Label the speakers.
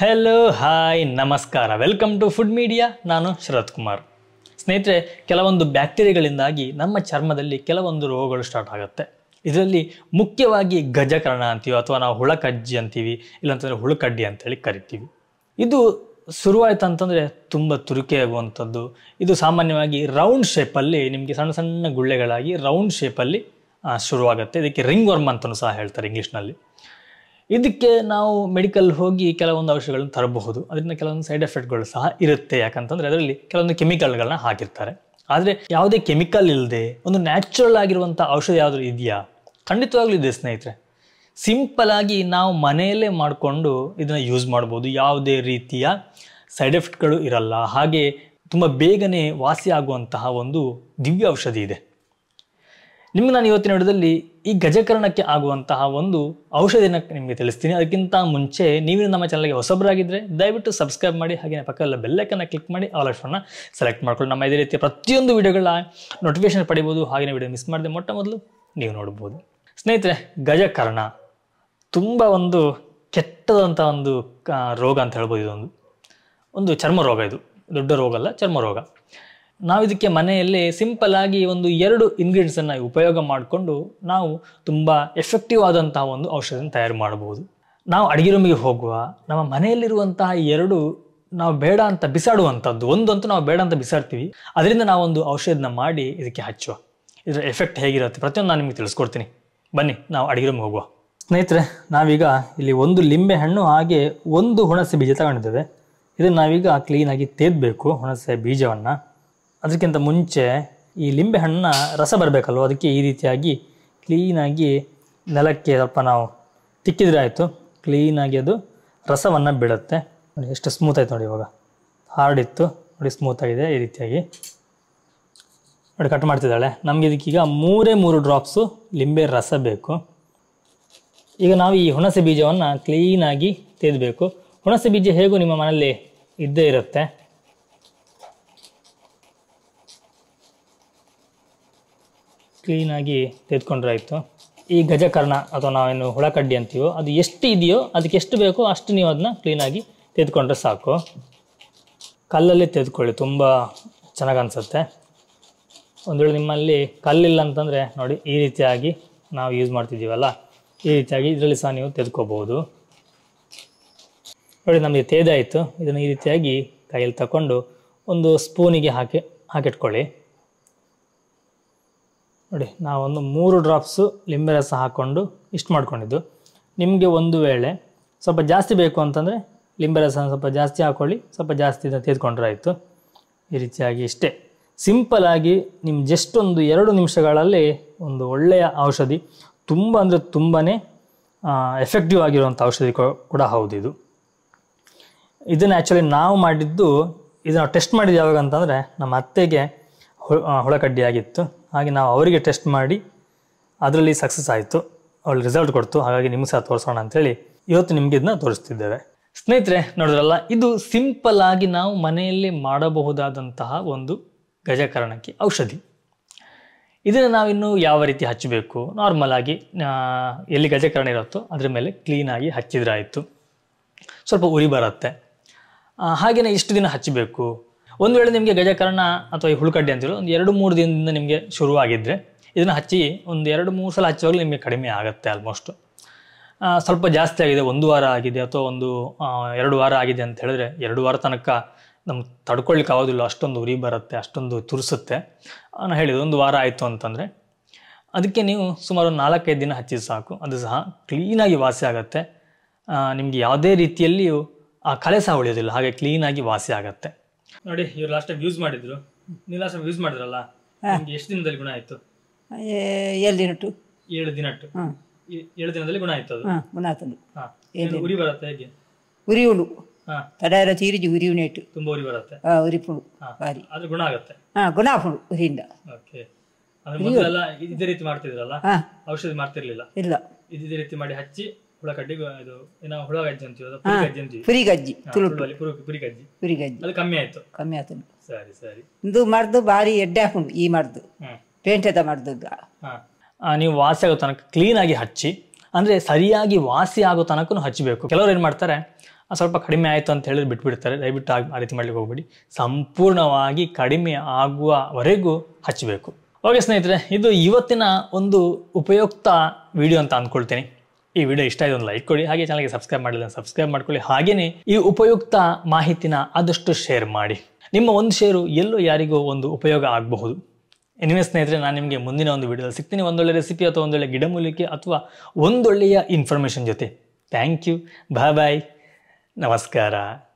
Speaker 1: hello hi ನಮಸ್ಕಾರ welcome to food media ನಾನು ಶರತ್ ಕುಮಾರ್ ಸ್ನೇಹಿತರೆ ಕೆಲವೊಂದು ಬ್ಯಾಕ್ಟೀರಿಯಾಗಳಿಂದಾಗಿ ನಮ್ಮ ಚರ್ಮದಲ್ಲಿ ಕೆಲವೊಂದು ರೋಗಗಳು ಸ್ಟಾರ್ಟ್ ಆಗುತ್ತೆ ಇದರಲ್ಲಿ ಮುಖ್ಯವಾಗಿ ಗಜಕರಣ ಅಂತೀವಿ ಅಥವಾ ನಾವು ಹುಳಕಜ್ಜಿ ಅಂತೀವಿ ಇಲ್ಲಾಂತಂದರೆ ಹುಳಕಡ್ಡಿ ಅಂತೇಳಿ ಕರಿತೀವಿ ಇದು ಶುರುವಾಯಿತು ಅಂತಂದರೆ ತುಂಬ ತುರುಕೆಯಾಗುವಂಥದ್ದು ಇದು ಸಾಮಾನ್ಯವಾಗಿ ರೌಂಡ್ ಶೇಪಲ್ಲಿ ನಿಮಗೆ ಸಣ್ಣ ಸಣ್ಣ ಗುಳ್ಳೆಗಳಾಗಿ ರೌಂಡ್ ಶೇಪಲ್ಲಿ ಶುರುವಾಗುತ್ತೆ ಇದಕ್ಕೆ ರಿಂಗ್ ವರ್ಮ್ ಅಂತಲೂ ಸಹ ಹೇಳ್ತಾರೆ ಇಂಗ್ಲೀಷ್ನಲ್ಲಿ ಇದಕ್ಕೆ ನಾವು ಮೆಡಿಕಲ್ ಹೋಗಿ ಕೆಲವೊಂದು ಔಷಧಗಳನ್ನು ತರಬಹುದು ಅದರಿಂದ ಕೆಲವೊಂದು ಸೈಡ್ ಎಫೆಕ್ಟ್ಗಳು ಸಹ ಇರುತ್ತೆ ಯಾಕಂತಂದರೆ ಅದರಲ್ಲಿ ಕೆಲವೊಂದು ಕೆಮಿಕಲ್ಗಳನ್ನ ಹಾಕಿರ್ತಾರೆ ಆದರೆ ಯಾವುದೇ ಕೆಮಿಕಲ್ ಇಲ್ಲದೆ ಒಂದು ನ್ಯಾಚುರಲ್ ಆಗಿರುವಂಥ ಔಷಧಿ ಯಾವುದು ಇದೆಯಾ ಖಂಡಿತವಾಗ್ಲೂ ಇದೆ ಸ್ನೇಹಿತರೆ ಸಿಂಪಲ್ ಆಗಿ ನಾವು ಮನೆಯಲ್ಲೇ ಮಾಡಿಕೊಂಡು ಇದನ್ನು ಯೂಸ್ ಮಾಡ್ಬೋದು ಯಾವುದೇ ರೀತಿಯ ಸೈಡ್ ಎಫೆಕ್ಟ್ಗಳು ಇರಲ್ಲ ಹಾಗೆ ತುಂಬ ಬೇಗನೆ ವಾಸಿ ಆಗುವಂತಹ ಒಂದು ದಿವ್ಯ ಔಷಧಿ ಇದೆ ನಿಮ್ಗೆ ನಾನು ಇವತ್ತಿನ ವಿಡಿಯೋದಲ್ಲಿ ಈ ಗಜಕರಣಕ್ಕೆ ಆಗುವಂತಹ ಒಂದು ಔಷಧಿನ ನಿಮಗೆ ತಿಳಿಸ್ತೀನಿ ಅದಕ್ಕಿಂತ ಮುಂಚೆ ನೀವು ನಮ್ಮ ಚಾನಲ್ಗೆ ಹೊಸಬರಾಗಿದ್ದರೆ ದಯವಿಟ್ಟು ಸಬ್ಸ್ಕ್ರೈಬ್ ಮಾಡಿ ಹಾಗೆ ಪಕ್ಕದಲ್ಲ ಬೆಲ್ಲೈಕನ್ನ ಕ್ಲಿಕ್ ಮಾಡಿ ಆಲ್ ಅನ್ನು ಸೆಲೆಕ್ಟ್ ಮಾಡ್ಕೊಂಡು ನಮ್ಮ ಇದೇ ರೀತಿಯ ಪ್ರತಿಯೊಂದು ವಿಡಿಯೋಗಳ ನೋಟಿಫಿಕೇಶನ್ ಪಡಿಬೋದು ಹಾಗೇನ ವಿಡಿಯೋ ಮಿಸ್ ಮಾಡಿದೆ ಮೊಟ್ಟ ಮೊದಲು ನೀವು ನೋಡ್ಬೋದು ಸ್ನೇಹಿತರೆ ಗಜಕರ್ಣ ತುಂಬ ಒಂದು ಕೆಟ್ಟದಂಥ ಒಂದು ರೋಗ ಅಂತ ಹೇಳ್ಬೋದು ಇದೊಂದು ಒಂದು ಚರ್ಮ ರೋಗ ಇದು ದೊಡ್ಡ ರೋಗ ಅಲ್ಲ ಚರ್ಮ ರೋಗ ನಾವು ಇದಕ್ಕೆ ಮನೆಯಲ್ಲಿ ಸಿಂಪಲ್ ಆಗಿ ಒಂದು ಎರಡು ಇಂಗ್ರೀಡಿಯೆಂಟ್ಸನ್ನು ಉಪಯೋಗ ಮಾಡಿಕೊಂಡು ನಾವು ತುಂಬ ಎಫೆಕ್ಟಿವ್ ಆದಂತಹ ಒಂದು ಔಷಧಿಯನ್ನು ತಯಾರು ಮಾಡಬಹುದು ನಾವು ಅಡಿಗೆ ರೂಮಿಗೆ ಹೋಗುವ ನಮ್ಮ ಮನೆಯಲ್ಲಿರುವಂತಹ ಎರಡು ನಾವು ಬೇಡ ಅಂತ ಬಿಸಾಡುವಂಥದ್ದು ಒಂದಂತೂ ನಾವು ಬೇಡ ಅಂತ ಬಿಸಾಡ್ತೀವಿ ಅದರಿಂದ ನಾವೊಂದು ಔಷಧನ ಮಾಡಿ ಇದಕ್ಕೆ ಹಚ್ಚುವ ಇದರ ಎಫೆಕ್ಟ್ ಹೇಗಿರುತ್ತೆ ಪ್ರತಿಯೊಂದು ನಾನು ನಿಮಗೆ ತಿಳಿಸ್ಕೊಡ್ತೀನಿ ಬನ್ನಿ ನಾವು ಅಡಿಗೆ ರೂಮಿಗೆ ಹೋಗುವ ಸ್ನೇಹಿತರೆ ನಾವೀಗ ಇಲ್ಲಿ ಒಂದು ಲಿಂಬೆ ಹಣ್ಣು ಹಾಗೆ ಒಂದು ಹುಣಸೆ ಬೀಜ ತಗೊಂಡಿದ್ದೇವೆ ಇದನ್ನು ನಾವೀಗ ಕ್ಲೀನಾಗಿ ತೇದಬೇಕು ಹುಣಸೆ ಬೀಜವನ್ನು ಅದಕ್ಕಿಂತ ಮುಂಚೆ ಈ ಲಿಂಬೆ ಹಣ್ಣಿನ ರಸ ಬರಬೇಕಲ್ವ ಅದಕ್ಕೆ ಈ ರೀತಿಯಾಗಿ ಕ್ಲೀನಾಗಿ ನೆಲಕ್ಕೆ ಸ್ವಲ್ಪ ನಾವು ತಿಕ್ಕಿದ್ರೆ ಆಯಿತು ಕ್ಲೀನಾಗಿ ಅದು ರಸವನ್ನು ಬೀಳುತ್ತೆ ನೋಡಿ ಎಷ್ಟು ಸ್ಮೂತ್ ಆಯ್ತು ನೋಡಿ ಇವಾಗ ಹಾರ್ಡ್ ಇತ್ತು ನೋಡಿ ಸ್ಮೂತಾಗಿದೆ ಈ ರೀತಿಯಾಗಿ ನೋಡಿ ಕಟ್ ಮಾಡ್ತಿದ್ದಾಳೆ ನಮಗೆ ಇದಕ್ಕೀಗ ಮೂರೇ ಮೂರು ಡ್ರಾಪ್ಸು ಲಿಂಬೆ ರಸ ಬೇಕು ಈಗ ನಾವು ಈ ಹುಣಸೆ ಬೀಜವನ್ನು ಕ್ಲೀನಾಗಿ ತೆಗೆದಬೇಕು ಹುಣಸೆ ಬೀಜ ಹೇಗೂ ನಿಮ್ಮ ಮನೆಯಲ್ಲಿ ಇದ್ದೇ ಇರುತ್ತೆ ಕ್ಲೀನಾಗಿ ಆಯಿತು ಈ ಗಜಕರ್ಣ ಅಥವಾ ನಾವೇನು ಹುಳಕಡ್ಡಿ ಅಂತೀವೋ ಅದು ಎಷ್ಟು ಇದೆಯೋ ಅದಕ್ಕೆ ಎಷ್ಟು ಬೇಕೋ ಅಷ್ಟು ನೀವು ಅದನ್ನ ಕ್ಲೀನಾಗಿ ತೆಗೆದುಕೊಂಡ್ರೆ ಸಾಕು ಕಲ್ಲಲ್ಲಿ ತೆಗೆದುಕೊಳ್ಳಿ ತುಂಬ ಚೆನ್ನಾಗಿ ಅನಿಸುತ್ತೆ ಒಂದು ವೇಳೆ ನಿಮ್ಮಲ್ಲಿ ಕಲ್ಲಿಲ್ಲ ಅಂತಂದರೆ ನೋಡಿ ಈ ರೀತಿಯಾಗಿ ನಾವು ಯೂಸ್ ಮಾಡ್ತಿದ್ದೀವಲ್ಲ ಈ ರೀತಿಯಾಗಿ ಇದರಲ್ಲಿ ಸಹ ನೀವು ತೆಗೆದುಕೋಬೋದು ನೋಡಿ ನಮಗೆ ತೇದಾಯಿತು ಇದನ್ನು ಈ ರೀತಿಯಾಗಿ ಕೈಯಲ್ಲಿ ತಗೊಂಡು ಒಂದು ಸ್ಪೂನಿಗೆ ಹಾಕಿ ಹಾಕಿಟ್ಕೊಳ್ಳಿ ನೋಡಿ ನಾವೊಂದು ಮೂರು ಡ್ರಾಪ್ಸು ಲಿಂಬೆ ರಸ ಹಾಕ್ಕೊಂಡು ಇಷ್ಟು ಮಾಡ್ಕೊಂಡಿದ್ದು ನಿಮಗೆ ಒಂದು ವೇಳೆ ಸ್ವಲ್ಪ ಜಾಸ್ತಿ ಬೇಕು ಅಂತಂದರೆ ಲಿಂಬೆ ರಸ ಸ್ವಲ್ಪ ಜಾಸ್ತಿ ಹಾಕ್ಕೊಳ್ಳಿ ಸ್ವಲ್ಪ ಜಾಸ್ತಿ ಇದನ್ನು ತೆಗೆದುಕೊಂಡ್ರೆ ಆಯಿತು ಈ ರೀತಿಯಾಗಿ ಇಷ್ಟೇ ಸಿಂಪಲಾಗಿ ನಿಮ್ಮ ಜಸ್ಟ್ ಒಂದು ಎರಡು ನಿಮಿಷಗಳಲ್ಲಿ ಒಂದು ಒಳ್ಳೆಯ ಔಷಧಿ ತುಂಬ ಅಂದರೆ ತುಂಬಾ ಎಫೆಕ್ಟಿವ್ ಆಗಿರುವಂಥ ಔಷಧಿ ಕೂಡ ಹೌದು ಇದು ಇದನ್ನು ಆ್ಯಕ್ಚುಲಿ ನಾವು ಮಾಡಿದ್ದು ಇದನ್ನು ಟೆಸ್ಟ್ ಮಾಡಿದ್ದು ಯಾವಾಗ ಅಂತಂದರೆ ನಮ್ಮ ಅತ್ತೆಗೆ ಹೊಳಕಡ್ಡಿ ಆಗಿತ್ತು ಹಾಗೆ ನಾವು ಅವರಿಗೆ ಟೆಸ್ಟ್ ಮಾಡಿ ಅದರಲ್ಲಿ ಸಕ್ಸಸ್ ಆಯಿತು ಅವಳು ರಿಸಲ್ಟ್ ಕೊಡ್ತು ಹಾಗಾಗಿ ನಿಮ್ಗೆ ಸಹ ತೋರಿಸೋಣ ಅಂತೇಳಿ ಇವತ್ತು ನಿಮಗೆ ಇದನ್ನ ತೋರಿಸ್ತಿದ್ದೇವೆ ಸ್ನೇಹಿತರೆ ನೋಡಿದ್ರಲ್ಲ ಇದು ಸಿಂಪಲ್ ಆಗಿ ನಾವು ಮನೆಯಲ್ಲಿ ಮಾಡಬಹುದಾದಂತಹ ಒಂದು ಗಜಕರಣಕ್ಕೆ ಔಷಧಿ ಇದನ್ನು ನಾವಿನ್ನು ಯಾವ ರೀತಿ ಹಚ್ಚಬೇಕು ನಾರ್ಮಲ್ ಆಗಿ ಎಲ್ಲಿ ಗಜಕರಣ ಇರುತ್ತೋ ಅದ್ರ ಮೇಲೆ ಕ್ಲೀನಾಗಿ ಹಚ್ಚಿದ್ರಾಯಿತು ಸ್ವಲ್ಪ ಉರಿ ಬರುತ್ತೆ ಹಾಗೆಯೇ ಇಷ್ಟು ದಿನ ಹಚ್ಚಬೇಕು ಒಂದು ವೇಳೆ ನಿಮಗೆ ಗಜಕರ್ಣ ಅಥವಾ ಈ ಹುಳ್ಕಡ್ಡಿ ಅಂತೇಳಿ ಒಂದು ಎರಡು ಮೂರು ದಿನದಿಂದ ನಿಮಗೆ ಶುರುವಾಗಿದ್ದರೆ ಇದನ್ನು ಹಚ್ಚಿ ಒಂದು ಎರಡು ಮೂರು ಸಲ ಹಚ್ಚುವಾಗಲೂ ನಿಮಗೆ ಕಡಿಮೆ ಆಗುತ್ತೆ ಆಲ್ಮೋಸ್ಟ್ ಸ್ವಲ್ಪ ಜಾಸ್ತಿ ಆಗಿದೆ ಒಂದು ವಾರ ಆಗಿದೆ ಅಥವಾ ಒಂದು ಎರಡು ವಾರ ಆಗಿದೆ ಅಂತ ಹೇಳಿದ್ರೆ ಎರಡು ವಾರ ತನಕ ನಮ್ಗೆ ತಡ್ಕೊಳ್ಲಿಕ್ಕೆ ಆಗೋದಿಲ್ಲ ಅಷ್ಟೊಂದು ಉರಿ ಬರುತ್ತೆ ಅಷ್ಟೊಂದು ತುರಿಸುತ್ತೆ ನಾನು ಹೇಳಿದೆ ಒಂದು ವಾರ ಆಯಿತು ಅಂತಂದರೆ ಅದಕ್ಕೆ ನೀವು ಸುಮಾರು ನಾಲ್ಕೈದು ದಿನ ಹಚ್ಚಿ ಸಾಕು ಅದು ಸಹ ಕ್ಲೀನಾಗಿ ವಾಸಿ ಆಗುತ್ತೆ ನಿಮಗೆ ಯಾವುದೇ ರೀತಿಯಲ್ಲಿಯೂ ಆ ಕಲೆ ಸಹ ಉಳಿಯೋದಿಲ್ಲ ಹಾಗೆ ಕ್ಲೀನಾಗಿ ವಾಸಿ ಆಗುತ್ತೆ ನೋಡಿ ಇವ್ರು ಲಾಸ್ಟ್ ಟೈಮ್ ಯೂಸ್ ಮಾಡಿದ್ರು ನೀವು ಲಾಸ್ಟ್ ಟೈಮ್ ಯೂಸ್ ಮಾಡಿದ್ರಲ್ಲ ನಿಮ್ಗೆ ಎಷ್ಟು ದಿನದಲ್ಲಿ ಗುಣ ಆಯ್ತು ಏಳು ನಟ್ಟು ಏಳು ದಿನ ಏಳು ದಿನದಲ್ಲಿ ಗುಣ ಆಯ್ತು ಅದು ಹಾಂ ಗುಣಾತನು ಏನು ಉರಿ ಬರುತ್ತೆ ಹೇಗೆ ಉರಿಯುಳು ಹಾಂ ತಡೆಯರ ತೀರಿಜಿ ಉರಿಯುನೇಟು ತುಂಬಾ ಉರಿ ಬರುತ್ತೆ ಉರಿ ಹುಳು ಬಾರಿ ಅದು ಗುಣ ಆಗುತ್ತೆ ಹಾಂ ಗುಣಾಪುಳು ಉರಿಯಿಂದ ಓಕೆ ಅಂದ್ರೆ ಮೊದಲೆಲ್ಲ ಇದೇ ರೀತಿ ಮಾಡ್ತಿದ್ರಲ್ಲ ಔಷಧಿ ಮಾಡ್ತಿರ್ಲಿಲ್ಲ ಇಲ್ಲ ಇದೇ ರೀತಿ ಮಾಡಿ ಹಚ್ಚಿ ಕಮ್ಮಿ ಆಯ್ತು ಕಮ್ಮಿ ಸರಿ ಸರಿ ಮರ್ದು ಬಾರಿ ಎಡ್ಡೆ ಈ ಮರ್ದು ಪೇಂಟ್ ಮರ್ದು ನೀವು ವಾಸಿ ಆಗೋ ತನಕ ಆಗಿ ಹಚ್ಚಿ ಅಂದ್ರೆ ಸರಿಯಾಗಿ ವಾಸಿ ಆಗೋ ತನಕ ಹಚ್ಚಬೇಕು ಕೆಲವರು ಏನ್ ಮಾಡ್ತಾರೆ ಸ್ವಲ್ಪ ಕಡಿಮೆ ಆಯ್ತು ಅಂತ ಹೇಳಿ ಬಿಟ್ಬಿಡ್ತಾರೆ ದಯವಿಟ್ಟು ಆ ರೀತಿ ಮಾಡ್ಲಿಕ್ಕೆ ಹೋಗ್ಬಿಡಿ ಸಂಪೂರ್ಣವಾಗಿ ಕಡಿಮೆ ಆಗುವವರೆಗೂ ಹಚ್ಚಬೇಕು ಓಕೆ ಸ್ನೇಹಿತರೆ ಇದು ಇವತ್ತಿನ ಒಂದು ಉಪಯುಕ್ತ ವಿಡಿಯೋ ಅಂತ ಅಂದ್ಕೊಳ್ತೀನಿ ಈ ವಿಡಿಯೋ ಇಷ್ಟ ಆಯ್ತು ಒಂದು ಲೈಕ್ ಕೊಡಿ ಹಾಗೆ ಚಾನಲ್ಗೆ ಸಬ್ಸ್ಕ್ರೈಬ್ ಮಾಡಿಲ್ಲ ಸಬ್ಸ್ಕ್ರೈಬ್ ಮಾಡ್ಕೊಳ್ಳಿ ಹಾಗೆಯೇ ಈ ಉಪಯುಕ್ತ ಮಾಹಿತಿನ ಆದಷ್ಟು ಶೇರ್ ಮಾಡಿ ನಿಮ್ಮ ಒಂದು ಶೇರು ಎಲ್ಲೋ ಯಾರಿಗೂ ಒಂದು ಉಪಯೋಗ ಆಗಬಹುದು ಎನಿವೆ ಸ್ನೇಹಿತರೆ ನಾನು ನಿಮಗೆ ಮುಂದಿನ ಒಂದು ವಿಡಿಯೋದಲ್ಲಿ ಸಿಗ್ತೀನಿ ಒಂದೊಳ್ಳೆ ರೆಸಿಪಿ ಅಥವಾ ಒಂದೊಳ್ಳೆ ಗಿಡಮೂಲಿಕೆ ಅಥವಾ ಒಂದೊಳ್ಳೆಯ ಇನ್ಫಾರ್ಮೇಷನ್ ಜೊತೆ ಥ್ಯಾಂಕ್ ಯು ಬಾಯ್ ಬಾಯ್ ನಮಸ್ಕಾರ